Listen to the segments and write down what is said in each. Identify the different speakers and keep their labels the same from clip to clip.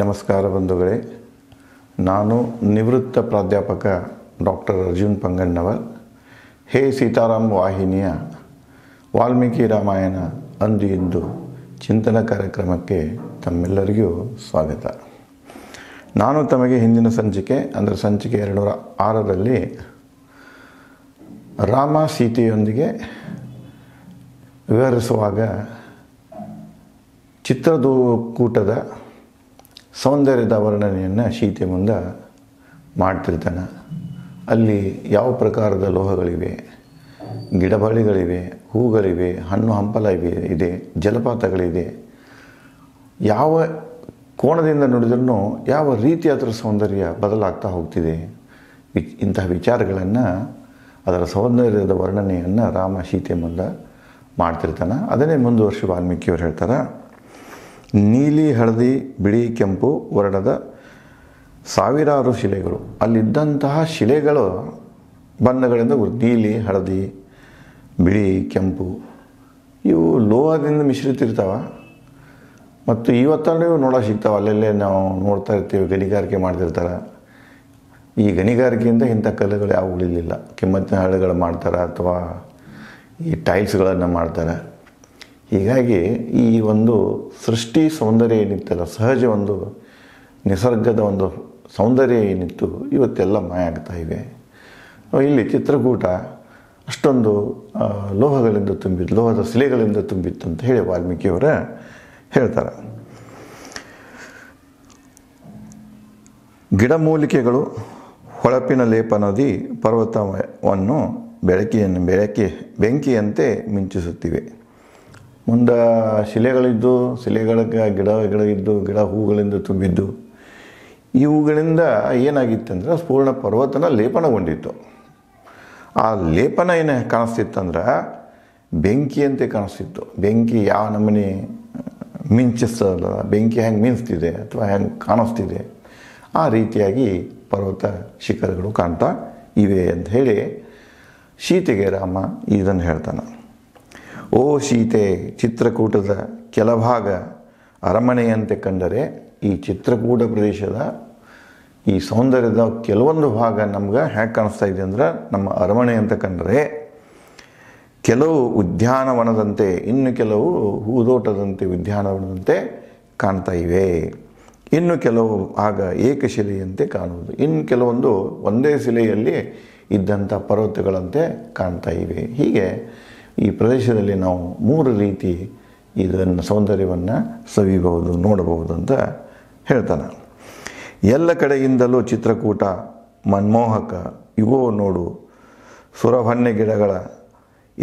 Speaker 1: ನಮಸ್ಕಾರ ಬಂಧುಗಳೇ ನಾನು ನಿವೃತ್ತ ಪ್ರಾಧ್ಯಾಪಕ ಡಾಕ್ಟರ್ ಅರ್ಜುನ್ ಪಂಗಣ್ಣವರ್ ಹೇ ಸೀತಾರಾಮ್ ವಾಹಿನಿಯ ವಾಲ್ಮೀಕಿ ರಾಮಾಯಣ ಅಂದು ಇಂದು ಚಿಂತನ ಕಾರ್ಯಕ್ರಮಕ್ಕೆ ತಮ್ಮೆಲ್ಲರಿಗೂ ಸ್ವಾಗತ ನಾನು ತಮಗೆ ಹಿಂದಿನ ಸಂಚಿಕೆ ಅಂದರೆ ಸಂಚಿಕೆ ಎರಡುನೂರ ಆರರಲ್ಲಿ ರಾಮ ಸೀತೆಯೊಂದಿಗೆ ವಿವರಿಸುವಾಗ ಚಿತ್ರದೂ ಕೂಟದ ಸೌಂದರ್ಯದ ವರ್ಣನೆಯನ್ನು ಸೀತೆ ಮುಂದೆ ಮಾಡ್ತಿರ್ತಾನೆ ಅಲ್ಲಿ ಯಾವ ಪ್ರಕಾರದ ಲೋಹಗಳಿವೆ ಗಿಡಬಳ್ಳಿಗಳಿವೆ ಹೂಗಳಿವೆ ಹಣ್ಣು ಹಂಪಲ ಇವೆ ಇದೆ ಜಲಪಾತಗಳಿದೆ ಯಾವ ಕೋಣದಿಂದ ನೋಡಿದ್ರೂ ಯಾವ ರೀತಿ ಅದರ ಸೌಂದರ್ಯ ಬದಲಾಗ್ತಾ ಹೋಗ್ತಿದೆ ಇಂತಹ ವಿಚಾರಗಳನ್ನು ಅದರ ಸೌಂದರ್ಯದ ವರ್ಣನೆಯನ್ನು ರಾಮ ಸೀತೆ ಮುಂದೆ ಮಾಡ್ತಿರ್ತಾನೆ ಅದನ್ನೇ ಮುಂದುವರ್ಷ ವಾಲ್ಮೀಕಿಯವರು ಹೇಳ್ತಾರೆ ನೀಲಿ ಹಳದಿ ಬಿಳಿ ಕೆಂಪು ವರ್ಣದ ಸಾವಿರಾರು ಶಿಲೆಗಳು ಅಲ್ಲಿದ್ದಂತಹ ಶಿಲೆಗಳು ಬಣ್ಣಗಳಿಂದ ನೀಲಿ ಹಳದಿ ಬಿಳಿ ಕೆಂಪು ಇವು ಲೋಹದಿಂದ ಮಿಶ್ರಿತಿರ್ತಾವೆ ಮತ್ತು ಇವತ್ತೂ ನೋಡೋಕೆ ಸಿಗ್ತಾವೆ ಅಲ್ಲೆಲ್ಲೇ ನಾವು ನೋಡ್ತಾ ಇರ್ತೀವಿ ಗಣಿಗಾರಿಕೆ ಮಾಡ್ತಿರ್ತಾರೆ ಈ ಗಣಿಗಾರಿಕೆಯಿಂದ ಇಂಥ ಕಲ್ಲುಗಳು ಯಾವ ಉಳಿಲಿಲ್ಲ ಕೆಮ್ಮತ್ತಿನ ಹಳ್ಳಿಗಳು ಮಾಡ್ತಾರೆ ಅಥವಾ ಈ ಟೈಲ್ಸ್ಗಳನ್ನು ಮಾಡ್ತಾರೆ ಹೀಗಾಗಿ ಈ ಒಂದು ಸೃಷ್ಟಿ ಸೌಂದರ್ಯ ಏನಿತ್ತಲ್ಲ ಸಹಜ ಒಂದು ನಿಸರ್ಗದ ಒಂದು ಸೌಂದರ್ಯ ಏನಿತ್ತು ಇವತ್ತೆಲ್ಲ ಮಾಯ ಆಗ್ತಾ ಇದೆ ಇಲ್ಲಿ ಚಿತ್ರಕೂಟ ಅಷ್ಟೊಂದು ಲೋಹಗಳಿಂದ ತುಂಬಿತ್ತು ಲೋಹದ ಶಿಲೆಗಳಿಂದ ತುಂಬಿತ್ತು ಅಂತ ಹೇಳಿ ವಾಲ್ಮೀಕಿಯವರ ಹೇಳ್ತಾರೆ ಗಿಡಮೂಲಿಕೆಗಳು ಹೊಳಪಿನ ಲೇಪನದಿ ಪರ್ವತವನ್ನು ಬೆಳಕಿಯನ್ನು ಬೆಳಕಿ ಬೆಂಕಿಯಂತೆ ಮಿಂಚಿಸುತ್ತಿವೆ ಮುಂದೆ ಶಿಲೆಗಳಿದ್ದು ಶಿಲೆಗಳಿಗೆ ಗಿಡ ಗಿಡಗಿದ್ದು ಗಿಡ ಹೂಗಳಿಂದ ತುಂಬಿದ್ದು ಇವುಗಳಿಂದ ಏನಾಗಿತ್ತಂದ್ರೆ ಪೂರ್ಣ ಪರ್ವತನ ಲೇಪನಗೊಂಡಿತ್ತು ಆ ಲೇಪನ ಏನು ಕಾಣಿಸ್ತಿತ್ತಂದ್ರೆ ಬೆಂಕಿಯಂತೆ ಕಾಣಿಸ್ತಿತ್ತು ಬೆಂಕಿ ಯಾವ ನಮೂನೆ ಮಿಂಚಿಸ್ತದಲ್ಲ ಬೆಂಕಿ ಹೆಂಗೆ ಮಿಂಚ್ತಿದೆ ಅಥವಾ ಹೆಂಗೆ ಕಾಣಿಸ್ತಿದೆ ಆ ರೀತಿಯಾಗಿ ಪರ್ವತ ಶಿಖರಗಳು ಕಾಣ್ತಾ ಇವೆ ಅಂತ ಹೇಳಿ ಸೀತೆಗೆ ರಾಮ ಇದನ್ನು ಹೇಳ್ತಾನೆ ಓ ಸೀತೆ ಚಿತ್ರಕೂಟದ ಕೆಲಭಾಗ ಅರಮನೆಯಂತೆ ಕಂಡರೆ ಈ ಚಿತ್ರಕೂಟ ಪ್ರದೇಶದ ಈ ಸೌಂದರ್ಯದ ಕೆಲವೊಂದು ಭಾಗ ನಮ್ಗೆ ಹೇಗೆ ಕಾಣಿಸ್ತಾ ಇದೆ ಅಂದ್ರೆ ನಮ್ಮ ಅರಮನೆ ಅಂತ ಕಂಡರೆ ಕೆಲವು ಉದ್ಯಾನವನದಂತೆ ಇನ್ನು ಕೆಲವು ಹೂದೋಟದಂತೆ ಉದ್ಯಾನವನದಂತೆ ಕಾಣ್ತಾ ಇವೆ ಇನ್ನು ಕೆಲವು ಆಗ ಏಕಶಿಲೆಯಂತೆ ಕಾಣುವುದು ಇನ್ನು ಕೆಲವೊಂದು ಒಂದೇ ಶಿಲೆಯಲ್ಲಿ ಇದ್ದಂಥ ಪರ್ವತಗಳಂತೆ ಕಾಣ್ತಾ ಇವೆ ಹೀಗೆ ಈ ಪ್ರದೇಶದಲ್ಲಿ ನಾವು ಮೂರು ರೀತಿ ಇದನ್ನು ಸೌಂದರ್ಯವನ್ನು ಸವಿಬಹುದು ನೋಡಬಹುದು ಅಂತ ಹೇಳ್ತಾನೆ ಎಲ್ಲ ಕಡೆಯಿಂದಲೂ ಚಿತ್ರಕೂಟ ಮನ್ಮೋಹಕ ಇವೋ ನೋಡು ಸುರಭಣ್ಣೆ ಗಿಡಗಳ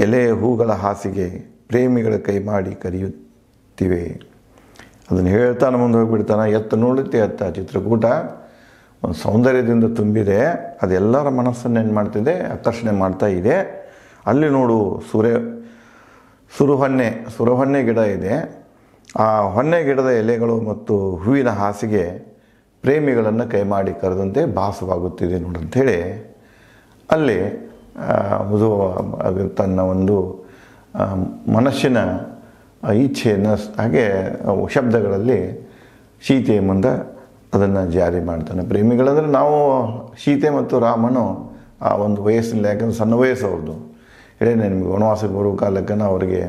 Speaker 1: ಎಲೆ ಹೂಗಳ ಹಾಸಿಗೆ ಪ್ರೇಮಿಗಳ ಕೈ ಮಾಡಿ ಕರೆಯುತ್ತಿವೆ ಅದನ್ನು ಹೇಳ್ತಾನೆ ಮುಂದೆ ಹೋಗಿಬಿಡ್ತಾನೆ ಎತ್ತ ನೋಡುತ್ತೆ ಎತ್ತ ಚಿತ್ರಕೂಟ ಒಂದು ಸೌಂದರ್ಯದಿಂದ ತುಂಬಿದೆ ಅದೆಲ್ಲರ ಮನಸ್ಸನ್ನು ಏನು ಮಾಡ್ತಿದೆ ಆಕರ್ಷಣೆ ಮಾಡ್ತಾ ಇದೆ ಅಲ್ಲಿ ನೋಡು ಸುರೆ ಸುರುಹೊನ್ನೆ ಸುರಹೊನ್ನೆ ಗಿಡ ಇದೆ ಆ ಹೊನ್ನೆ ಗಿಡದ ಎಲೆಗಳು ಮತ್ತು ಹೂವಿನ ಹಾಸಿಗೆ ಪ್ರೇಮಿಗಳನ್ನು ಕೈ ಮಾಡಿ ಕರೆದಂತೆ ಭಾಸವಾಗುತ್ತಿದೆ ನೋಡಂಥೇಳಿ ಅಲ್ಲಿ ಅದು ತನ್ನ ಒಂದು ಮನಸ್ಸಿನ ಇಚ್ಛೆಯನ್ನು ಹಾಗೆ ಶಬ್ದಗಳಲ್ಲಿ ಸೀತೆಯ ಮುಂದೆ ಅದನ್ನು ಜಾರಿ ಮಾಡ್ತಾನೆ ಪ್ರೇಮಿಗಳಂದರೆ ನಾವು ಸೀತೆ ಮತ್ತು ರಾಮನು ಆ ಒಂದು ವಯಸ್ಸಿನಲ್ಲಿ ಯಾಕಂದ್ರೆ ಸಣ್ಣ ವಯಸ್ಸು ಅವ್ರದ್ದು ಹೇಳೇನೆ ನಿಮಗೆ ವನವಾಸ ಬರುವ ಕಾಲಕ್ಕನ ಅವರಿಗೆ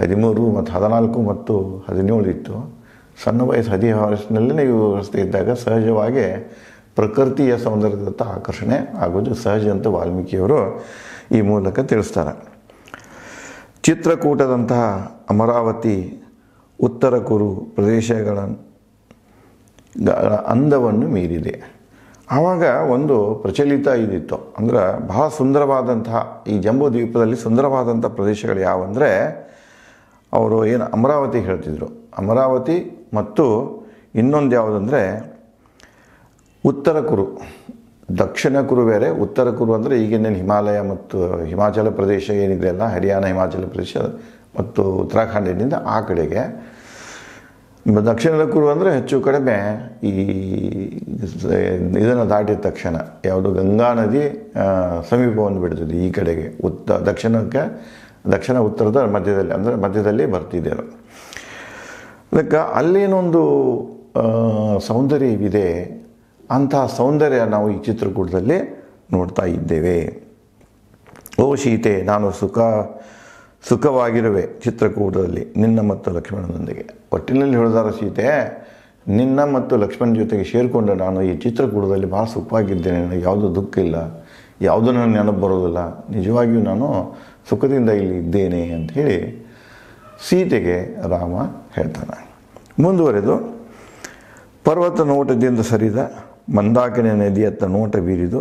Speaker 1: ಹದಿಮೂರು ಮತ್ತು ಹದಿನಾಲ್ಕು ಮತ್ತು ಹದಿನೇಳು ಇತ್ತು ಸಣ್ಣ ವಯಸ್ಸು ಹದಿಹ ವಯಸ್ಸಿನಲ್ಲೇ ಇವು ವ್ಯವಸ್ಥೆ ಇದ್ದಾಗ ಸಹಜವಾಗಿ ಪ್ರಕೃತಿಯ ಸೌಂದರ್ಯದತ್ತ ಆಕರ್ಷಣೆ ಆಗೋದು ಸಹಜ ಅಂತ ವಾಲ್ಮೀಕಿಯವರು ಈ ಮೂಲಕ ತಿಳಿಸ್ತಾರೆ ಚಿತ್ರಕೂಟದಂತಹ ಅಮರಾವತಿ ಉತ್ತರ ಕುರು ಪ್ರದೇಶಗಳ ಅಂದವನ್ನು ಮೀರಿದೆ ಆವಾಗ ಒಂದು ಪ್ರಚಲಿತ ಇದಿತ್ತು ಅಂದ್ರೆ ಬಹಳ ಸುಂದರವಾದಂತಹ ಈ ಜಂಬೂ ದ್ವೀಪದಲ್ಲಿ ಸುಂದರವಾದಂಥ ಪ್ರದೇಶಗಳು ಯಾವಂದರೆ ಅವರು ಏನು ಅಮರಾವತಿ ಹೇಳ್ತಿದ್ರು ಅಮರಾವತಿ ಮತ್ತು ಇನ್ನೊಂದು ಯಾವುದಂದರೆ ಉತ್ತರ ಕುರು ದಕ್ಷಿಣ ಕುರು ಬೇರೆ ಉತ್ತರ ಕುರು ಅಂದರೆ ಈಗಿನೇನು ಹಿಮಾಲಯ ಮತ್ತು ಹಿಮಾಚಲ ಪ್ರದೇಶ ಏನಿದೆ ಅಲ್ಲ ಹರಿಯಾಣ ಹಿಮಾಚಲ ಪ್ರದೇಶ ಮತ್ತು ಉತ್ತರಾಖಂಡಿನಿಂದ ಆ ಕಡೆಗೆ ದಕ್ಷಿಣದ ಕುರು ಅಂದರೆ ಹೆಚ್ಚು ಕಡಿಮೆ ಈ ಇದನ್ನು ದಾಟಿದ ತಕ್ಷಣ ಯಾವುದು ಗಂಗಾ ನದಿ ಸಮೀಪವನ್ನು ಬಿಡ್ತಿದೆ ಈ ಕಡೆಗೆ ಉತ್ತ ದಕ್ಷಿಣಕ್ಕೆ ದಕ್ಷಿಣ ಉತ್ತರದ ಮಧ್ಯದಲ್ಲಿ ಅಂದರೆ ಮಧ್ಯದಲ್ಲಿ ಬರ್ತಿದೆ ಅದಕ್ಕೆ ಅಲ್ಲೇನೊಂದು ಸೌಂದರ್ಯವಿದೆ ಅಂತಹ ಸೌಂದರ್ಯ ನಾವು ಈ ಚಿತ್ರಕೂಟದಲ್ಲಿ ನೋಡ್ತಾ ಇದ್ದೇವೆ ಓ ಶೀತೆ ನಾನು ಸುಖ ಸುಖವಾಗಿರುವೆ ಚಿತ್ರಕೂಟದಲ್ಲಿ ನಿನ್ನ ಮತ್ತು ಲಕ್ಷ್ಮಣನೊಂದಿಗೆ ಒಟ್ಟಿನಲ್ಲಿ ಹೇಳಿದಾರ ಸೀತೆ ನಿನ್ನ ಮತ್ತು ಲಕ್ಷ್ಮಣ ಜೊತೆಗೆ ಸೇರಿಕೊಂಡ ನಾನು ಈ ಚಿತ್ರಕೂಟದಲ್ಲಿ ಭಾಳ ಸುಖವಾಗಿದ್ದೇನೆ ನನಗೆ ಯಾವುದೂ ದುಃಖ ಇಲ್ಲ ಯಾವುದೂ ನನ್ನ ನೆನಪು ಬರೋದಿಲ್ಲ ನಿಜವಾಗಿಯೂ ನಾನು ಸುಖದಿಂದ ಇಲ್ಲಿ ಇದ್ದೇನೆ ಅಂತ ಹೇಳಿ ಸೀತೆಗೆ ರಾಮ ಹೇಳ್ತಾನೆ ಮುಂದುವರೆದು ಪರ್ವತ ನೋಟದಿಂದ ಸರಿದ ಮಂದಾಕಿನ ನದಿಯತ್ತ ನೋಟ ಬೀರಿದು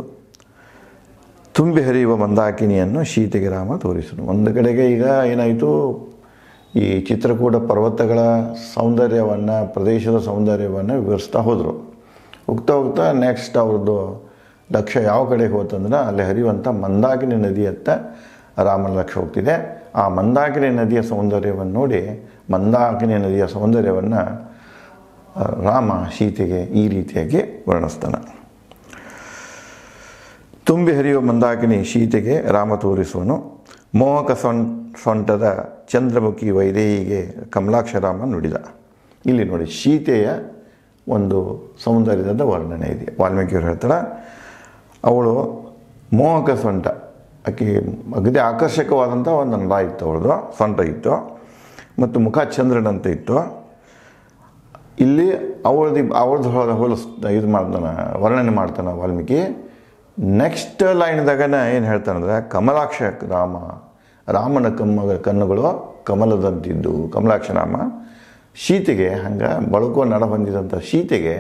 Speaker 1: ತುಂಬಿ ಹರಿಯುವ ಮಂದಾಕಿನಿಯನ್ನು ಶೀತೆಗೆ ರಾಮ ತೋರಿಸಿದರು ಒಂದು ಕಡೆಗೆ ಈಗ ಏನಾಯಿತು ಈ ಚಿತ್ರಕೂಟ ಪರ್ವತಗಳ ಸೌಂದರ್ಯವನ್ನು ಪ್ರದೇಶದ ಸೌಂದರ್ಯವನ್ನು ವಿವರಿಸ್ತಾ ಹೋದರು ಹೋಗ್ತಾ ಹೋಗ್ತಾ ನೆಕ್ಸ್ಟ್ ಅವ್ರದ್ದು ಲಕ್ಷ ಯಾವ ಕಡೆ ಹೋತಂದ್ರೆ ಅಲ್ಲಿ ಹರಿಯುವಂಥ ಮಂದಾಕಿನಿ ನದಿಯತ್ತ ರಾಮನ ಲಕ್ಷ್ಯ ಹೋಗ್ತಿದೆ ಆ ಮಂದಾಕಿನಿ ನದಿಯ ಸೌಂದರ್ಯವನ್ನು ನೋಡಿ ಮಂದಾಕಿನಿ ನದಿಯ ಸೌಂದರ್ಯವನ್ನು ರಾಮ ಸೀತೆಗೆ ಈ ರೀತಿಯಾಗಿ ವರ್ಣಿಸ್ತಾನೆ ತುಂಬಿ ಹರಿಯುವ ಮಂದಾಕಿನಿ ಶೀತೆಗೆ ರಾಮ ತೋರಿಸುವನು ಮೋಹಕ ಸೊಂ ಸೊಂಟದ ಚಂದ್ರಮುಖಿ ವೈದೇಹಿಗೆ ಕಮಲಾಕ್ಷರಾಮ ನುಡಿದ ಇಲ್ಲಿ ನೋಡಿ ಶೀತೆಯ ಒಂದು ಸೌಂದರ್ಯದ ವರ್ಣನೆ ಇದೆ ವಾಲ್ಮೀಕಿಯವರು ಹೇಳ್ತಾರೆ ಅವಳು ಮೋಹಕ ಸೊಂಟ ಆಕೆ ಅಗದಿ ಆಕರ್ಷಕವಾದಂಥ ಒಂದು ನಲ ಇತ್ತು ಅವಳದು ಸೊಂಟ ಇತ್ತು ಮತ್ತು ಮುಖ ಚಂದ್ರನಂತ ಇತ್ತು ಇಲ್ಲಿ ಅವಳದಿ ಅವಳದ್ದು ಹೋಲಿಸ್ ಇದು ಮಾಡ್ತಾನೆ ವರ್ಣನೆ ಮಾಡ್ತಾನೆ ವಾಲ್ಮೀಕಿ ನೆಕ್ಸ್ಟ್ ಲೈನ್ದಾಗನೇ ಏನು ಹೇಳ್ತಾನಂದ್ರೆ ಕಮಲಾಕ್ಷ ರಾಮ ರಾಮನ ಕಮ್ಮ ಕಣ್ಣುಗಳು ಕಮಲದಂತಿದ್ದು ರಾಮ ಸೀತೆಗೆ ಹಂಗೆ ಬಳಕೋ ನಡ ಬಂದಿದ್ದಂಥ ಸೀತೆಗೆ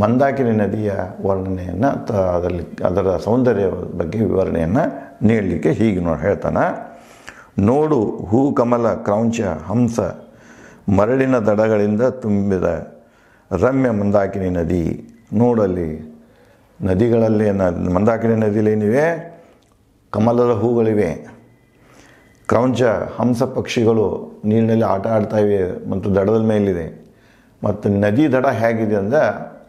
Speaker 1: ಮಂದಾಕಿನಿ ನದಿಯ ವರ್ಣನೆಯನ್ನು ತ ಅದರಲ್ಲಿ ಅದರ ಸೌಂದರ್ಯ ಬಗ್ಗೆ ವಿವರಣೆಯನ್ನು ನೀಡಲಿಕ್ಕೆ ಹೀಗೆ ನೋಡಿ ಹೇಳ್ತಾನೆ ನೋಡು ಹೂ ಕಮಲ ಕ್ರೌಂಚ ಹಂಸ ಮರಳಿನ ದಡಗಳಿಂದ ತುಂಬಿದ ರಮ್ಯ ಮಂದಾಕಿನಿ ನದಿ ನೋಡಲ್ಲಿ ನದಿಗಳಲ್ಲಿ ಮಂದಾಕಿನಿ ನದಿಲೇನಿವೆ ಕಮಲದ ಹೂಗಳಿವೆ ಕ್ರೌಂಚ ಹಂಸ ಪಕ್ಷಿಗಳು ನೀರಿನಲ್ಲಿ ಆಟ ಇವೆ ಮತ್ತು ದಡದ ಮೇಲಿದೆ ಮತ್ತು ನದಿ ದಡ ಹೇಗಿದೆ ಅಂದರೆ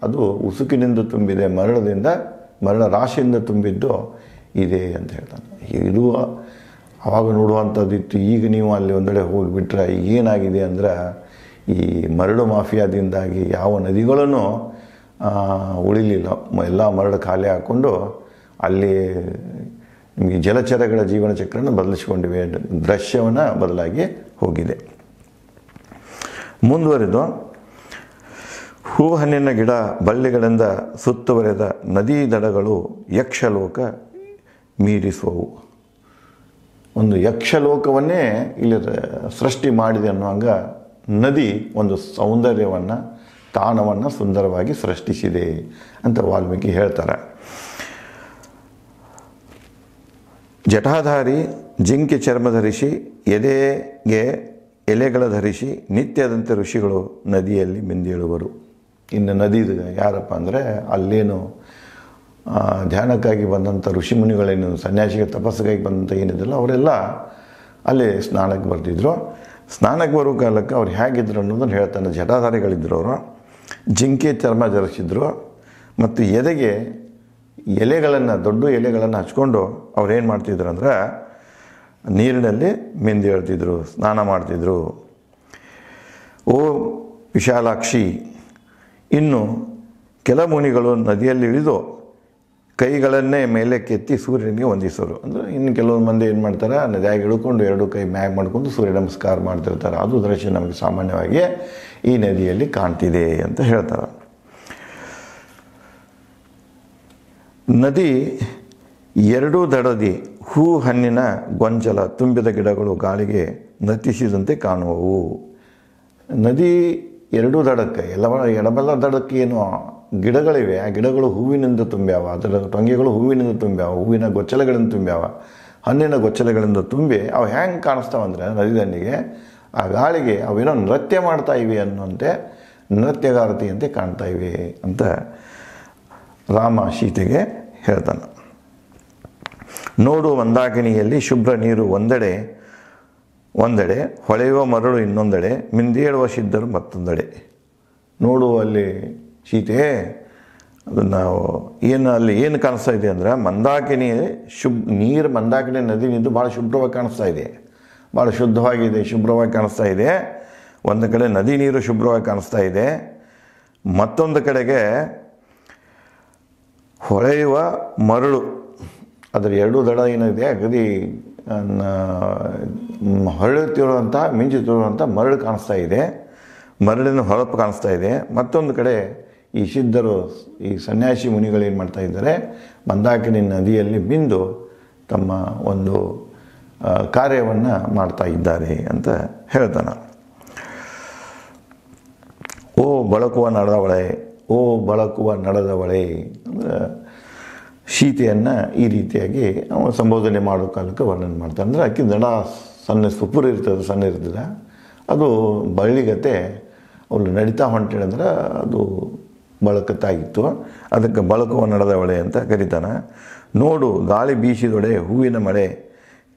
Speaker 1: ಅದು ಉಸುಕಿನಿಂದ ತುಂಬಿದೆ ಮರಳದಿಂದ ಮರಳ ರಾಶಿಯಿಂದ ತುಂಬಿದ್ದು ಇದೆ ಅಂತ ಹೇಳ್ತಾನೆ ಇದು ಆವಾಗ ನೋಡುವಂಥದ್ದಿತ್ತು ಈಗ ನೀವು ಅಲ್ಲಿ ಒಂದೆಡೆ ಹೋಗಿಬಿಟ್ರೆ ಏನಾಗಿದೆ ಅಂದರೆ ಈ ಮರಳು ಮಾಫಿಯಾದಿಂದಾಗಿ ಯಾವ ನದಿಗಳನ್ನು ಉಳಿಲಿಲ್ಲ ಎಲ್ಲ ಮರಳು ಖಾಲಿ ಹಾಕ್ಕೊಂಡು ಅಲ್ಲಿ ನಿಮಗೆ ಜಲಚರಗಳ ಜೀವನ ಚಕ್ರನ ಬದಲಿಸಿಕೊಂಡಿವೆ ದೃಶ್ಯವನ್ನು ಬದಲಾಗಿ ಹೋಗಿದೆ ಮುಂದುವರೆದು ಹೂಹಣ್ಣಿನ ಹಣ್ಣಿನ ಗಿಡ ಬಳ್ಳಿಗಳಿಂದ ಸುತ್ತುವರೆದ ನದಿ ದಡಗಳು ಯಕ್ಷಲೋಕ ಮೀರಿಸುವವು ಒಂದು ಯಕ್ಷಲೋಕವನ್ನೇ ಇಲ್ಲಿ ಸೃಷ್ಟಿ ಮಾಡಿದೆ ಅನ್ನುವಂಗ ನದಿ ಒಂದು ಸೌಂದರ್ಯವನ್ನು ತಾಣವನ್ನು ಸುಂದರವಾಗಿ ಸೃಷ್ಟಿಸಿದೆ ಅಂತ ವಾಲ್ಮೀಕಿ ಹೇಳ್ತಾರೆ ಜಟಾಧಾರಿ ಜಿಂಕೆ ಚರ್ಮ ಧರಿಸಿ ಎದೆಗೆ ಎಲೆಗಳ ಧರಿಸಿ ನಿತ್ಯದಂತೆ ಋಷಿಗಳು ನದಿಯಲ್ಲಿ ಮಿಂದೇಳುವರು ಇನ್ನು ನದಿದು ಯಾರಪ್ಪ ಅಂದರೆ ಅಲ್ಲೇನು ಧ್ಯಾನಕ್ಕಾಗಿ ಬಂದಂಥ ಋಷಿ ಮುನಿಗಳೇನು ಸನ್ಯಾಸಿಗೆ ತಪಸ್ಸಿಗಾಗಿ ಬಂದಂಥ ಏನಿದೆಲ್ಲ ಅವರೆಲ್ಲ ಅಲ್ಲಿ ಸ್ನಾನಕ್ಕೆ ಬರ್ತಿದ್ರು ಸ್ನಾನಕ್ಕೆ ಬರೋ ಕಾಲಕ್ಕೆ ಅವ್ರು ಹೇಗಿದ್ರು ಅನ್ನೋದನ್ನು ಹೇಳ್ತಾನೆ ಜಟಾಧಾರಿಗಳಿದ್ರು ಅವರು ಜಿಂಕೆ ಚರ್ಮ ಧರಿಸಿದ್ರು ಮತ್ತು ಎದೆಗೆ ಎಲೆಗಳನ್ನು ದೊಡ್ಡ ಎಲೆಗಳನ್ನು ಹಚ್ಕೊಂಡು ಏನು ಮಾಡ್ತಿದ್ರು ಅಂದ್ರೆ ನೀರಿನಲ್ಲಿ ಹೇಳ್ತಿದ್ರು ಸ್ನಾನ ಮಾಡ್ತಿದ್ರು ಓ ವಿಶಾಲಾಕ್ಷಿ ಇನ್ನು ಕೆಲ ಮುನಿಗಳು ನದಿಯಲ್ಲಿ ಇಳಿದು ಕೈಗಳನ್ನೇ ಮೇಲೆ ಕೆತ್ತಿ ಸೂರ್ಯನಿಗೆ ಹೊಂದಿಸೋರು ಅಂದರೆ ಇನ್ನು ಕೆಲವೊಂದು ಮಂದಿ ಏನು ಮಾಡ್ತಾರೆ ನದಿಯಾಗಿ ಇಳ್ಕೊಂಡು ಎರಡು ಕೈ ಮ್ಯಾಗ್ ಮಾಡ್ಕೊಂಡು ಸೂರ್ಯ ನಮಸ್ಕಾರ ಮಾಡ್ತಿರ್ತಾರೆ ಅದು ದೃಶ್ಯ ನಮಗೆ ಸಾಮಾನ್ಯವಾಗಿ ಈ ನದಿಯಲ್ಲಿ ಕಾಣ್ತಿದೆ ಅಂತ ಹೇಳ್ತಾರೆ ನದಿ ಎರಡೂ ದಡದಿ ಹೂ ಹಣ್ಣಿನ ಗೊಂಚಲ ತುಂಬಿದ ಗಿಡಗಳು ಗಾಳಿಗೆ ನತಿಸಿದಂತೆ ಕಾಣುವವು ನದಿ ಎರಡೂ ದಡಕ್ಕೆ ಎಲ್ಲ ಎಡಬಲ್ಲ ದಡಕ್ಕೆ ಏನು ಗಿಡಗಳಿವೆ ಆ ಗಿಡಗಳು ಹೂವಿನಿಂದ ತುಂಬ್ಯಾವ ಅದರ ತೊಂಗೆಗಳು ಹೂವಿನಿಂದ ತುಂಬ್ಯಾವ ಹೂವಿನ ಗೊಚ್ಚಲಗಳಿಂದ ತುಂಬ್ಯಾವ ಹಣ್ಣಿನ ಗೊಚ್ಚಲಗಳಿಂದ ತುಂಬಿ ಅವು ಹೆಂಗೆ ಕಾಣಿಸ್ತಾವಂದ್ರೆ ನದಿ ದಂಡಿಗೆ ಆ ಗಾಳಿಗೆ ಅವೇನೋ ನೃತ್ಯ ಮಾಡ್ತಾ ಇವೆ ಅನ್ನುವಂತೆ ನೃತ್ಯಗಾರತಿಯಂತೆ ಕಾಣ್ತಾ ಇವೆ ಅಂತ ರಾಮ ಸೀತೆಗೆ ಹೇಳ್ತಾನೆ ನೋಡು ಮಂದಾಕಿನಿಯಲ್ಲಿ ಶುಭ್ರ ನೀರು ಒಂದೆಡೆ ಒಂದೆಡೆ ಹೊಳೆಯುವ ಮರಳು ಇನ್ನೊಂದೆಡೆ ಮಿಂದೇಳುವ ಸಿದ್ಧರು ಮತ್ತೊಂದೆಡೆ ನೋಡು ಅಲ್ಲಿ ಸೀತೆ ಅದು ನಾವು ಏನು ಅಲ್ಲಿ ಏನು ಕಾಣಿಸ್ತಾ ಇದೆ ಅಂದರೆ ಮಂದಾಕಿನಿ ಶುಭ್ ನೀರು ಮಂದಾಕಿನಿ ನದಿ ನಿಂತು ಭಾಳ ಶುಭ್ರವಾಗಿ ಕಾಣಿಸ್ತಾ ಇದೆ ಭಾಳ ಶುದ್ಧವಾಗಿದೆ ಶುಭ್ರವಾಗಿ ಕಾಣಿಸ್ತಾ ಇದೆ ಒಂದು ಕಡೆ ನದಿ ನೀರು ಶುಭ್ರವಾಗಿ ಕಾಣಿಸ್ತಾ ಇದೆ ಮತ್ತೊಂದು ಕಡೆಗೆ ಹೊಳೆಯುವ ಮರಳು ಅದರ ಎರಡೂ ದಡ ಏನಿದೆ ಅಗದಿ ಮಿಂಚು ಮಿಂಚುತ್ತಿರುವಂಥ ಮರಳು ಕಾಣಿಸ್ತಾ ಇದೆ ಮರಳಿನ ಹೊಳಪು ಕಾಣಿಸ್ತಾ ಇದೆ ಮತ್ತೊಂದು ಕಡೆ ಈ ಸಿದ್ಧರು ಈ ಸನ್ಯಾಸಿ ಮುನಿಗಳು ಏನು ಮಾಡ್ತಾ ಇದ್ದಾರೆ ಮಂದಾಕಿನಿ ನದಿಯಲ್ಲಿ ಬಿಂದು ತಮ್ಮ ಒಂದು ಕಾರ್ಯವನ್ನು ಮಾಡ್ತಾ ಇದ್ದಾರೆ ಅಂತ ಹೇಳ್ತಾನೆ ಓ ಬಳಕುವ ನಡೆದವಳೆ ಓ ಬಳಕುವ ನಡೆದವಳೆ ಅಂದರೆ ಸೀತೆಯನ್ನು ಈ ರೀತಿಯಾಗಿ ಅವನು ಸಂಬೋಧನೆ ಮಾಡೋ ಕಾಲಕ್ಕೆ ವರ್ಣನೆ ಮಾಡ್ತಾನೆ ಅಂದರೆ ಅಕ್ಕಿ ನಡ ಸಣ್ಣ ಸುಪುರ ಇರ್ತದೆ ಸಣ್ಣ ಇರ್ತದೆ ಅದು ಬಳ್ಳಿಗತೆ ಅವಳು ನಡೀತಾ ಹೊಂಟಿಳಂದ್ರೆ ಅದು ಬಳಕತ್ತಾಗಿತ್ತು ಅದಕ್ಕೆ ಬಳಕುವ ನಡೆದವಳೆ ಅಂತ ಕರೀತಾನೆ ನೋಡು ಗಾಳಿ ಬೀಸಿದೊಡೆ ಹೂವಿನ ಮಳೆ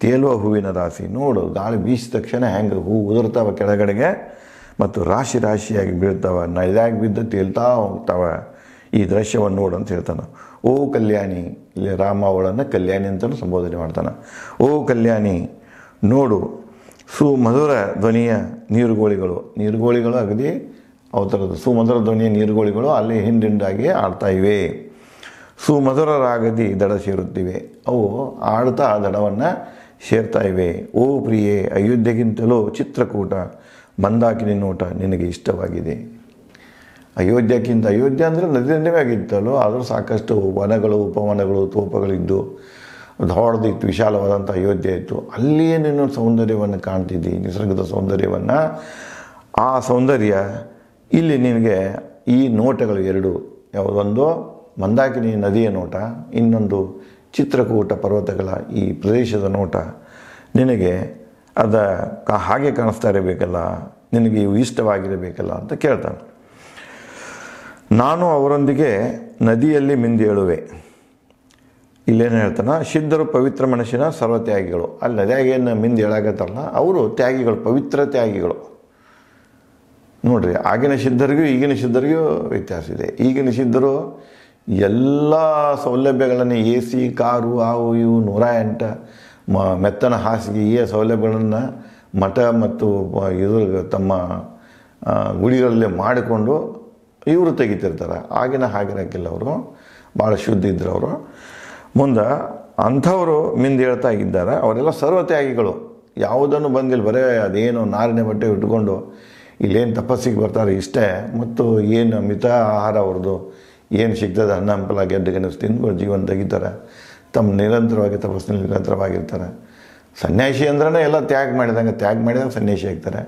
Speaker 1: ತೇಲುವ ಹೂವಿನ ರಾಶಿ ನೋಡು ಗಾಳಿ ಬೀಸಿದ ತಕ್ಷಣ ಹೆಂಗೆ ಹೂ ಉದುರ್ತಾವೆ ಕೆಳಗಡೆಗೆ ಮತ್ತು ರಾಶಿ ರಾಶಿಯಾಗಿ ಬೀಳ್ತಾವೆ ನೈದಾಗಿ ಬಿದ್ದು ತೇಲ್ತಾ ಹೋಗ್ತಾವೆ ಈ ದೃಶ್ಯವನ್ನು ನೋಡು ಅಂತ ಹೇಳ್ತಾನೆ ಓ ಕಲ್ಯಾಣಿ ಇಲ್ಲಿ ರಾಮ ಅವಳನ್ನು ಕಲ್ಯಾಣಿ ಅಂತಲೂ ಸಂಬೋಧನೆ ಮಾಡ್ತಾನೆ ಓ ಕಲ್ಯಾಣಿ ನೋಡು ಸುಮಧುರ ಧ್ವನಿಯ ನೀರುಗೋಳಿಗಳು ನೀರುಗೋಳಿಗಳು ಅಗದಿ ಅವತರದ್ದು ಸುಮಧುರ ಧ್ವನಿಯ ನೀರುಗೋಳಿಗಳು ಅಲ್ಲಿ ಹಿಂದಿಂಡಾಗಿ ಆಡ್ತಾ ಇವೆ ಸುಮಧುರ ರಾಗದಿ ದಡ ಸೇರುತ್ತಿವೆ ಅವು ಆಡ್ತಾ ದಡವನ್ನು ಸೇರ್ತಾ ಇವೆ ಓ ಪ್ರಿಯೆ ಅಯೋಧ್ಯೆಗಿಂತಲೂ ಚಿತ್ರಕೂಟ ಮಂದಾಕಿನಿ ನೋಟ ನಿನಗೆ ಇಷ್ಟವಾಗಿದೆ ಅಯೋಧ್ಯೆಗಿಂತ ಅಯೋಧ್ಯ ಅಂದರೆ ನದಿ ದಂಡೆವೇ ಆಗಿತ್ತಲ್ಲೋ ಆದರೂ ಸಾಕಷ್ಟು ವನಗಳು ಉಪವನಗಳು ತೋಪಗಳಿದ್ದು ದೊಡ್ಡದಿತ್ತು ವಿಶಾಲವಾದಂಥ ಅಯೋಧ್ಯೆ ಇತ್ತು ಅಲ್ಲಿಯೇ ನೀನು ಸೌಂದರ್ಯವನ್ನು ಕಾಣ್ತಿದ್ದಿ ನಿಸರ್ಗದ ಸೌಂದರ್ಯವನ್ನು ಆ ಸೌಂದರ್ಯ ಇಲ್ಲಿ ನಿನಗೆ ಈ ನೋಟಗಳು ಎರಡು ಯಾವುದೊಂದು ಮಂದಾಕಿನಿ ನದಿಯ ನೋಟ ಇನ್ನೊಂದು ಚಿತ್ರಕೂಟ ಪರ್ವತಗಳ ಈ ಪ್ರದೇಶದ ನೋಟ ನಿನಗೆ ಅದ ಹಾಗೆ ಕಾಣಿಸ್ತಾ ಇರಬೇಕಲ್ಲ ನಿನಗೆ ಇವು ಇಷ್ಟವಾಗಿರಬೇಕಲ್ಲ ಅಂತ ಕೇಳ್ತಾನೆ ನಾನು ಅವರೊಂದಿಗೆ ನದಿಯಲ್ಲಿ ಮಿಂದೇಳುವೆ ಇಲ್ಲೇನು ಹೇಳ್ತಾನ ಸಿದ್ಧರು ಪವಿತ್ರ ಮನಸ್ಸಿನ ಸರ್ವ ತ್ಯಾಗಿಗಳು ಅಲ್ಲಿ ನದಿಯಾಗೇನು ಅವರು ತ್ಯಾಗಿಗಳು ಪವಿತ್ರ ತ್ಯಾಗಿಗಳು ನೋಡ್ರಿ ಆಗಿನ ಸಿದ್ಧರಿಗೂ ಈಗಿನ ಸಿದ್ಧರಿಗೂ ವ್ಯತ್ಯಾಸ ಇದೆ ಈಗಿನ ಸಿದ್ಧರು ಎಲ್ಲ ಸೌಲಭ್ಯಗಳನ್ನು ಎ ಸಿ ಕಾರು ಹಾವು ಇವು ನೂರ ಎಂಟು ಮ ಮೆತ್ತನ ಹಾಸಿಗೆ ಈ ಸೌಲಭ್ಯಗಳನ್ನು ಮಠ ಮತ್ತು ಇದ್ರ ತಮ್ಮ ಗುಡಿಗಳಲ್ಲಿ ಮಾಡಿಕೊಂಡು ಇವರು ತೆಗಿತಿರ್ತಾರೆ ಆಗಿನ ಹಾಗಿರೋಕ್ಕಿಲ್ಲ ಅವರು ಭಾಳ ಶುದ್ಧ ಇದ್ದರು ಅವರು ಮುಂದೆ ಅಂಥವರು ಮಿಂದ ಹೇಳ್ತಾ ಇದ್ದಾರೆ ಅವರೆಲ್ಲ ಸರ್ವತ್ಯಾಗಿಗಳು ಯಾವುದನ್ನು ಬಂದಿಲ್ಲ ಬರೇ ಅದೇನು ನಾರಿನ ಬಟ್ಟೆ ಇಟ್ಕೊಂಡು ಇಲ್ಲೇನು ತಪಸ್ಸಿಗೆ ಬರ್ತಾರೆ ಇಷ್ಟೇ ಮತ್ತು ಏನು ಮಿತ ಆಹಾರ ಅವ್ರದ್ದು ಏನು ಸಿಗ್ತದೆ ಅನ್ನ ಹಂಪಲ ಗೆಡ್ಡೆ ಗೆಣಸು ಜೀವನ ತೆಗಿತಾರೆ ತಮ್ಮ ನಿರಂತರವಾಗಿ ತಪಸ್ಸಿನಲ್ಲಿ ನಿರಂತರವಾಗಿರ್ತಾರೆ ಸನ್ಯಾಸಿ ಅಂದ್ರೆ ಎಲ್ಲ ತ್ಯಾಗ ಮಾಡಿದಂಗೆ ತ್ಯಾಗ ಮಾಡಿದಂಗೆ ಸನ್ಯಾಸಿ ಆಗ್ತಾರೆ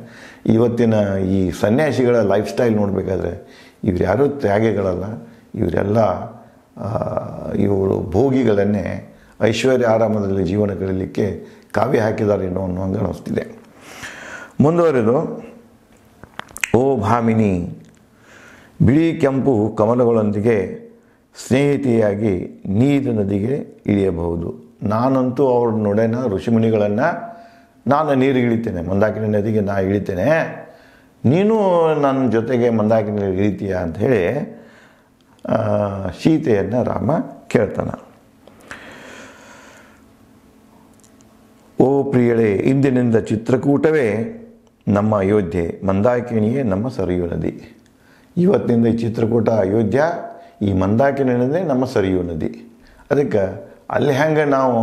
Speaker 1: ಇವತ್ತಿನ ಈ ಸನ್ಯಾಸಿಗಳ ಲೈಫ್ ಸ್ಟೈಲ್ ನೋಡಬೇಕಾದ್ರೆ ಇವ್ರು ಯಾರೂ ತ್ಯಾಗಿಗಳಲ್ಲ ಇವರೆಲ್ಲ ಇವರು ಭೋಗಿಗಳನ್ನೇ ಐಶ್ವರ್ಯ ಆರಾಮದಲ್ಲಿ ಜೀವನ ಕಳೀಲಿಕ್ಕೆ ಕಾವ್ಯ ಹಾಕಿದಾರೇನೋ ಅನ್ನೋ ಹಂಗೆ ಅನಿಸ್ತಿದೆ ಮುಂದುವರೆದು ಓ ಭಾಮಿನಿ ಬಿಳಿ ಕೆಂಪು ಕಮಲಗಳೊಂದಿಗೆ ಸ್ನೇಹಿತೆಯಾಗಿ ನೀರು ನದಿಗೆ ಇಳಿಯಬಹುದು ನಾನಂತೂ ಅವ್ರ ನೊಡೆನ ಋಷಿಮುನಿಗಳನ್ನು ನಾನು ನೀರು ಇಳಿತೇನೆ ಮಂದಾಕಿನಿ ನದಿಗೆ ನಾ ಇಳಿತೇನೆ ನೀನು ನನ್ನ ಜೊತೆಗೆ ಮಂದಾಕಿನಿ ಇಳಿತೀಯ ಹೇಳಿ ಸೀತೆಯನ್ನು ರಾಮ ಕೇಳ್ತಾನೆ ಓ ಪ್ರಿಯಳೇ ಇಂದಿನಿಂದ ಚಿತ್ರಕೂಟವೇ ನಮ್ಮ ಅಯೋಧ್ಯೆ ಮಂದಾಕಿಣಿಯೇ ನಮ್ಮ ಸರಿಯು ನದಿ ಇವತ್ತಿನಿಂದ ಈ ಚಿತ್ರಕೂಟ ಅಯೋಧ್ಯ ಈ ಮಂದಾಕಿನಿ ನದಿ ನಮ್ಮ ಸರಿಯು ನದಿ ಅದಕ್ಕೆ ಅಲ್ಲಿ ಹ್ಯಾಂಗೆ ನಾವು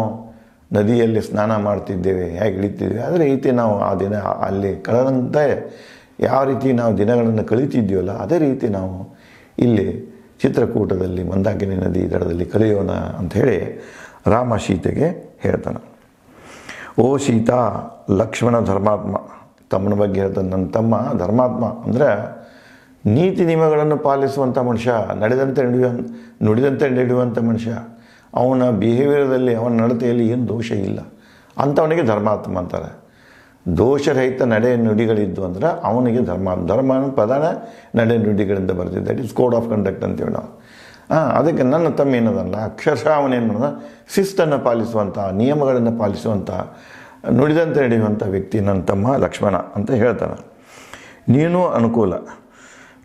Speaker 1: ನದಿಯಲ್ಲಿ ಸ್ನಾನ ಮಾಡ್ತಿದ್ದೇವೆ ಹೇಗೆ ಇಳಿತಿದ್ದೇವೆ ಅದೇ ರೀತಿ ನಾವು ಆ ದಿನ ಅಲ್ಲಿ ಕಳೆದಂತೆ ಯಾವ ರೀತಿ ನಾವು ದಿನಗಳನ್ನು ಕಳೀತಿದ್ದೀವಲ್ಲ ಅದೇ ರೀತಿ ನಾವು ಇಲ್ಲಿ ಚಿತ್ರಕೂಟದಲ್ಲಿ ಮಂದಾಕಿನಿ ನದಿ ದಡದಲ್ಲಿ ಕಲಿಯೋಣ ಹೇಳಿ ರಾಮ ಸೀತೆಗೆ ಹೇಳ್ತಾನೆ ಓ ಸೀತಾ ಲಕ್ಷ್ಮಣ ಧರ್ಮಾತ್ಮ ತಮ್ಮನ ಬಗ್ಗೆ ಹೇಳ್ತಾನೆ ನನ್ನ ತಮ್ಮ ಧರ್ಮಾತ್ಮ ಅಂದರೆ ನೀತಿ ನಿಯಮಗಳನ್ನು ಪಾಲಿಸುವಂಥ ಮನುಷ್ಯ ನಡೆದಂತೆ ನಡೆಯುವ ನುಡಿದಂತೆ ನಡೆಯುವಂಥ ಮನುಷ್ಯ ಅವನ ಬಿಹೇವಿಯರ್ದಲ್ಲಿ ಅವನ ನಡತೆಯಲ್ಲಿ ಏನು ದೋಷ ಇಲ್ಲ ಅಂಥವನಿಗೆ ಧರ್ಮಾತ್ಮ ಅಂತಾರೆ ದೋಷರಹಿತ ನಡೆ ನುಡಿಗಳಿದ್ದು ಅಂದ್ರೆ ಅವನಿಗೆ ಧರ್ಮ ಧರ್ಮ ಪ್ರಧಾನ ನಡೆ ನುಡಿಗಳಿಂದ ಬರ್ತಿದ್ದೆ that is code of conduct ಅಂತೇಳಿ ನಾವು ಹಾಂ ಅದಕ್ಕೆ ನನ್ನ ತಮ್ಮ ಏನದಲ್ಲ ಅಕ್ಷರಶಃ ಅವನೇನು ಮಾಡೋದ ಶಿಸ್ತನ್ನು ಪಾಲಿಸುವಂಥ ನಿಯಮಗಳನ್ನು ಪಾಲಿಸುವಂಥ ನುಡಿದಂತೆ ನಡೆಯುವಂಥ ವ್ಯಕ್ತಿ ನನ್ನ ತಮ್ಮ ಲಕ್ಷ್ಮಣ ಅಂತ ಹೇಳ್ತಾನೆ ನೀನು ಅನುಕೂಲ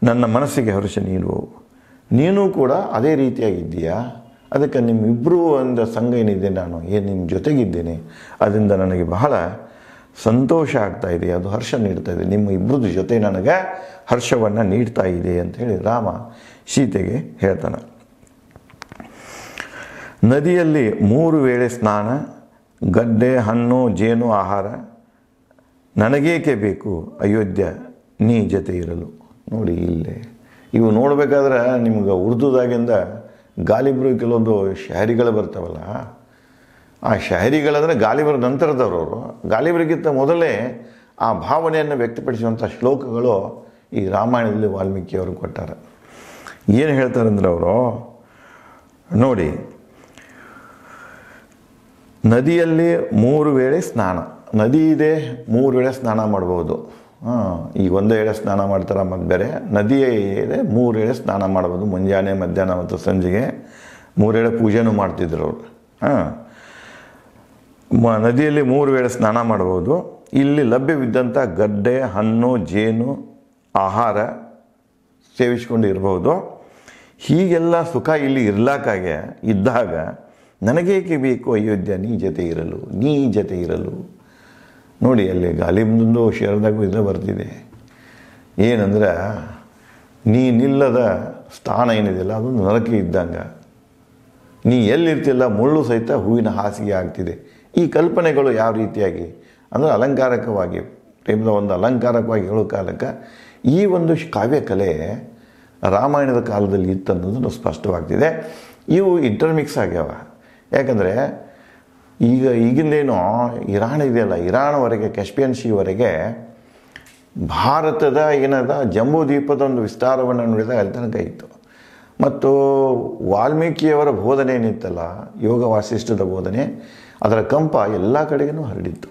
Speaker 1: ನನ್ನ ಮನಸ್ಸಿಗೆ ಹರ್ಷ ನೀಡುವು ನೀನು ಕೂಡ ಅದೇ ರೀತಿಯಾಗಿದ್ದೀಯಾ ಅದಕ್ಕೆ ನಿಮ್ಮಿಬ್ಬರೂ ಅಂದ ಸಂಘ ಏನಿದೆ ನಾನು ಏನು ನಿಮ್ಮ ಜೊತೆಗಿದ್ದೇನೆ ಅದರಿಂದ ನನಗೆ ಬಹಳ ಸಂತೋಷ ಆಗ್ತಾ ಇದೆ ಅದು ಹರ್ಷ ನೀಡ್ತಾ ಇದೆ ನಿಮ್ಮ ಇಬ್ಬರದ್ದು ಜೊತೆ ನನಗೆ ಹರ್ಷವನ್ನು ನೀಡ್ತಾ ಇದೆ ಅಂತ ಹೇಳಿ ರಾಮ ಸೀತೆಗೆ ಹೇಳ್ತಾನೆ ನದಿಯಲ್ಲಿ ಮೂರು ವೇಳೆ ಸ್ನಾನ ಗಡ್ಡೆ ಹಣ್ಣು ಜೇನು ಆಹಾರ ನನಗೇಕೆ ಬೇಕು ಅಯೋಧ್ಯ ನೀ ಜೊತೆ ಇರಲು ನೋಡಿ ಇಲ್ಲಿ ಇವು ನೋಡಬೇಕಾದ್ರೆ ನಿಮ್ಗೆ ಉರ್ದುದಾಗಿಂದ ಗಾಲಿಬ್ರು ಕೆಲವೊಂದು ಶಹರಿಗಳು ಬರ್ತಾವಲ್ಲ ಆ ಶಹರಿಗಳಂದರೆ ಗಾಲಿಬ್ರ ನಂತರದವರು ಗಾಲಿಬ್ರಿಗಿಂತ ಮೊದಲೇ ಆ ಭಾವನೆಯನ್ನು ವ್ಯಕ್ತಪಡಿಸುವಂಥ ಶ್ಲೋಕಗಳು ಈ ರಾಮಾಯಣದಲ್ಲಿ ವಾಲ್ಮೀಕಿಯವರು ಕೊಟ್ಟಾರೆ ಏನು ಹೇಳ್ತಾರಂದ್ರೆ ಅವರು ನೋಡಿ ನದಿಯಲ್ಲಿ ಮೂರು ವೇಳೆ ಸ್ನಾನ ನದಿ ಇದೆ ಮೂರು ವೇಳೆ ಸ್ನಾನ ಮಾಡ್ಬೋದು ಹಾಂ ಈಗ ಒಂದು ಎಳೆ ಸ್ನಾನ ಮಾಡ್ತಾರೆ ಮತ್ತು ಬೇರೆ ನದಿಯೇ ಮೂರು ಎಳೆ ಸ್ನಾನ ಮಾಡ್ಬೋದು ಮುಂಜಾನೆ ಮಧ್ಯಾಹ್ನ ಮತ್ತು ಸಂಜೆಗೆ ಮೂರೇಳೆ ಪೂಜೆನೂ ಮಾಡ್ತಿದ್ರು ಅವರು ಹಾಂ ನದಿಯಲ್ಲಿ ಮೂರು ವೇಳೆ ಸ್ನಾನ ಮಾಡ್ಬೋದು ಇಲ್ಲಿ ಲಭ್ಯವಿದ್ದಂಥ ಗಡ್ಡೆ ಹಣ್ಣು ಜೇನು ಆಹಾರ ಸೇವಿಸ್ಕೊಂಡು ಇರ್ಬೋದು ಹೀಗೆಲ್ಲ ಸುಖ ಇಲ್ಲಿ ಇರ್ಲಾಕಾಗೆ ಇದ್ದಾಗ ನನಗೇಕೆ ಬೇಕು ಅಯೋಧ್ಯ ನೀ ಜೊತೆ ಇರಲು ನೀ ಜೊತೆ ಇರಲು ನೋಡಿ ಅಲ್ಲಿ ಗಾಲಿಬ್ದು ಶೇರ್ದಾಗೂ ಇದೇ ಬರ್ತಿದೆ ಏನಂದ್ರೆ ನೀನಿಲ್ಲದ ಸ್ಥಾನ ಏನಿದೆಯಲ್ಲ ಅದೊಂದು ನರಕೆ ಇದ್ದಂಗೆ ನೀ ಎಲ್ಲಿರ್ತಿಲ್ಲ ಮುಳ್ಳು ಸಹಿತ ಹೂವಿನ ಹಾಸಿಗೆ ಆಗ್ತಿದೆ ಈ ಕಲ್ಪನೆಗಳು ಯಾವ ರೀತಿಯಾಗಿ ಅಂದರೆ ಅಲಂಕಾರಕವಾಗಿ ಪ್ರೇಮದ ಒಂದು ಅಲಂಕಾರಕವಾಗಿ ಹೇಳೋ ಕಾಲಕ್ಕೆ ಈ ಒಂದು ಕಾವ್ಯಕಲೆ ರಾಮಾಯಣದ ಕಾಲದಲ್ಲಿ ಇತ್ತನ್ನೋದು ಸ್ಪಷ್ಟವಾಗ್ತಿದೆ ಇವು ಇಂಟರ್ಮಿಕ್ಸ್ ಆಗ್ಯಾವ ಯಾಕಂದರೆ ಈಗ ಈಗಿಂದೇನು ಇರಾನ್ ಇದೆಯಲ್ಲ ಇರಾನ್ವರೆಗೆ ಕ್ಯಾಸ್ಪಿಯನ್ ಸಿವರೆಗೆ ಭಾರತದ ಏನದ ಜಮ್ಮು ದ್ವೀಪದ ಒಂದು ವಿಸ್ತಾರವನ್ನು ನೋಡಿದ ಅಲ್ಲಿ ತನಕ ಇತ್ತು ಮತ್ತು ವಾಲ್ಮೀಕಿಯವರ ಬೋಧನೆ ಏನಿತ್ತಲ್ಲ ಯೋಗ ವಾಸಿಷ್ಠದ ಬೋಧನೆ ಅದರ ಕಂಪ ಎಲ್ಲ ಕಡೆಗೂ ಹರಡಿತ್ತು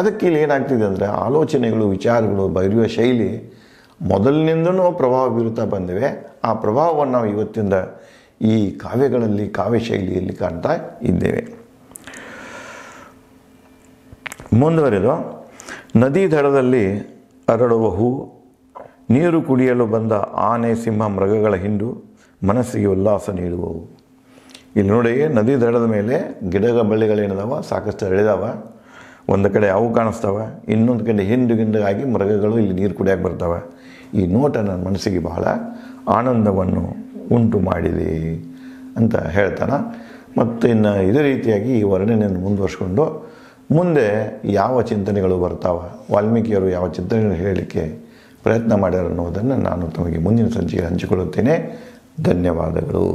Speaker 1: ಅದಕ್ಕೆ ಇಲ್ಲಿ ಏನಾಗ್ತಿದೆ ಅಂದರೆ ಆಲೋಚನೆಗಳು ವಿಚಾರಗಳು ಬರೆಯುವ ಶೈಲಿ ಮೊದಲಿನಿಂದನೂ ಪ್ರಭಾವ ಬೀರುತ್ತಾ ಬಂದಿವೆ ಆ ಪ್ರಭಾವವನ್ನು ನಾವು ಇವತ್ತಿಂದ ಈ ಕಾವ್ಯಗಳಲ್ಲಿ ಕಾವ್ಯ ಶೈಲಿಯಲ್ಲಿ ಕಾಣ್ತಾ ಇದ್ದೇವೆ ಮುಂದುವರೆದು ನದಿ ದಡದಲ್ಲಿ ಅರಳುವ ಹೂ ನೀರು ಕುಡಿಯಲು ಬಂದ ಆನೆ ಸಿಂಹ ಮೃಗಗಳ ಹಿಂಡು ಮನಸ್ಸಿಗೆ ಉಲ್ಲಾಸ ನೀಡುವವು ಇಲ್ಲಿ ನೋಡಿ ನದಿ ದಡದ ಮೇಲೆ ಗಿಡ ಬಳ್ಳಿಗಳೇನಿದಾವ ಸಾಕಷ್ಟು ಅಳಿದಾವ ಒಂದು ಕಡೆ ಅವು ಕಾಣಿಸ್ತಾವ ಇನ್ನೊಂದು ಕಡೆ ಹಿಂಡು ಗಿಂಡಾಗಿ ಮೃಗಗಳು ಇಲ್ಲಿ ನೀರು ಕುಡಿಯಕ್ಕೆ ಬರ್ತಾವೆ ಈ ನೋಟ ನನ್ನ ಮನಸ್ಸಿಗೆ ಬಹಳ ಆನಂದವನ್ನು ಉಂಟು ಮಾಡಿದೆ ಅಂತ ಹೇಳ್ತಾನೆ ಮತ್ತು ಇನ್ನು ಇದೇ ರೀತಿಯಾಗಿ ಈ ವರ್ಣನೆಯನ್ನು ಮುಂದುವರ್ಸ್ಕೊಂಡು ಮುಂದೆ ಯಾವ ಚಿಂತನೆಗಳು ಬರ್ತಾವೆ ವಾಲ್ಮೀಕಿಯವರು ಯಾವ ಚಿಂತನೆಗಳು ಹೇಳಲಿಕ್ಕೆ ಪ್ರಯತ್ನ ಮಾಡ್ಯಾರ ಅನ್ನೋದನ್ನು ನಾನು ತಮಗೆ ಮುಂದಿನ ಸಂಚಿಗೆ ಹಂಚಿಕೊಳ್ಳುತ್ತೇನೆ ಧನ್ಯವಾದಗಳು